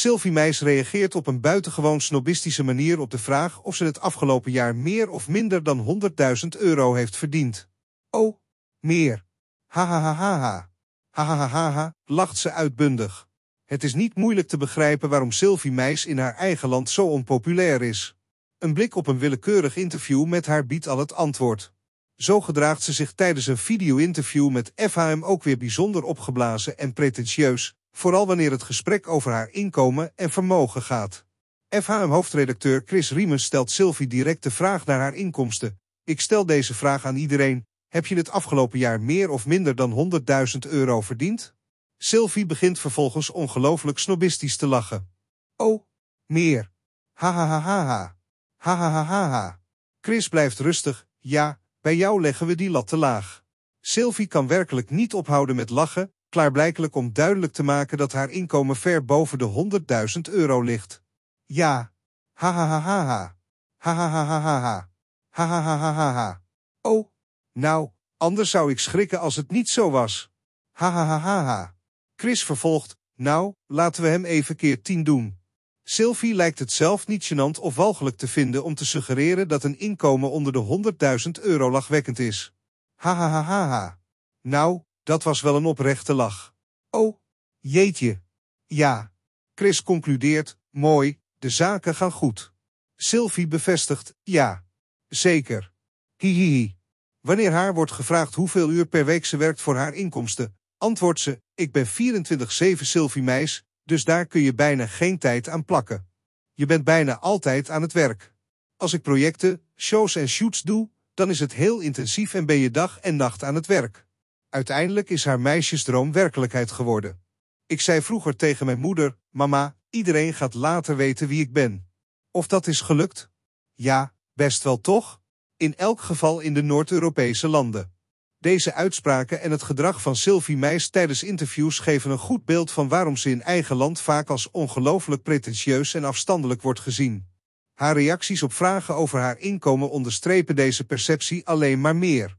Sylvie Meijs reageert op een buitengewoon snobistische manier op de vraag of ze het afgelopen jaar meer of minder dan 100.000 euro heeft verdiend. Oh, meer. Ha ha ha ha ha. Ha ha ha ha, lacht ze uitbundig. Het is niet moeilijk te begrijpen waarom Sylvie Meijs in haar eigen land zo onpopulair is. Een blik op een willekeurig interview met haar biedt al het antwoord. Zo gedraagt ze zich tijdens een video-interview met FHM ook weer bijzonder opgeblazen en pretentieus, vooral wanneer het gesprek over haar inkomen en vermogen gaat. FHM-hoofdredacteur Chris Riemen stelt Sylvie direct de vraag naar haar inkomsten. Ik stel deze vraag aan iedereen. Heb je het afgelopen jaar meer of minder dan 100.000 euro verdiend? Sylvie begint vervolgens ongelooflijk snobistisch te lachen. Oh, meer. Ha ha ha ha ha. Ha ha ha ha ha. Chris blijft rustig. Ja, bij jou leggen we die lat te laag. Sylvie kan werkelijk niet ophouden met lachen klaarblijkelijk om duidelijk te maken dat haar inkomen ver boven de 100.000 euro ligt. Ja. Ha ha ha ha ha. Ha ha ha ha ha ha. Ha ha ha ha Oh. Nou, anders zou ik schrikken als het niet zo was. Ha ha ha ha ha. Chris vervolgt, nou, laten we hem even keer tien doen. Sylvie lijkt het zelf niet gênant of walgelijk te vinden om te suggereren dat een inkomen onder de 100.000 euro lachwekkend is. Ha ha ha ha ha. Nou, dat was wel een oprechte lach. Oh, jeetje. Ja. Chris concludeert, mooi, de zaken gaan goed. Sylvie bevestigt, ja. Zeker. Hihihi. Wanneer haar wordt gevraagd hoeveel uur per week ze werkt voor haar inkomsten, antwoordt ze, ik ben 24-7 Sylvie Meis, dus daar kun je bijna geen tijd aan plakken. Je bent bijna altijd aan het werk. Als ik projecten, shows en shoots doe, dan is het heel intensief en ben je dag en nacht aan het werk. Uiteindelijk is haar meisjesdroom werkelijkheid geworden. Ik zei vroeger tegen mijn moeder, mama, iedereen gaat later weten wie ik ben. Of dat is gelukt? Ja, best wel toch? In elk geval in de Noord-Europese landen. Deze uitspraken en het gedrag van Sylvie Meijs tijdens interviews geven een goed beeld van waarom ze in eigen land vaak als ongelooflijk pretentieus en afstandelijk wordt gezien. Haar reacties op vragen over haar inkomen onderstrepen deze perceptie alleen maar meer.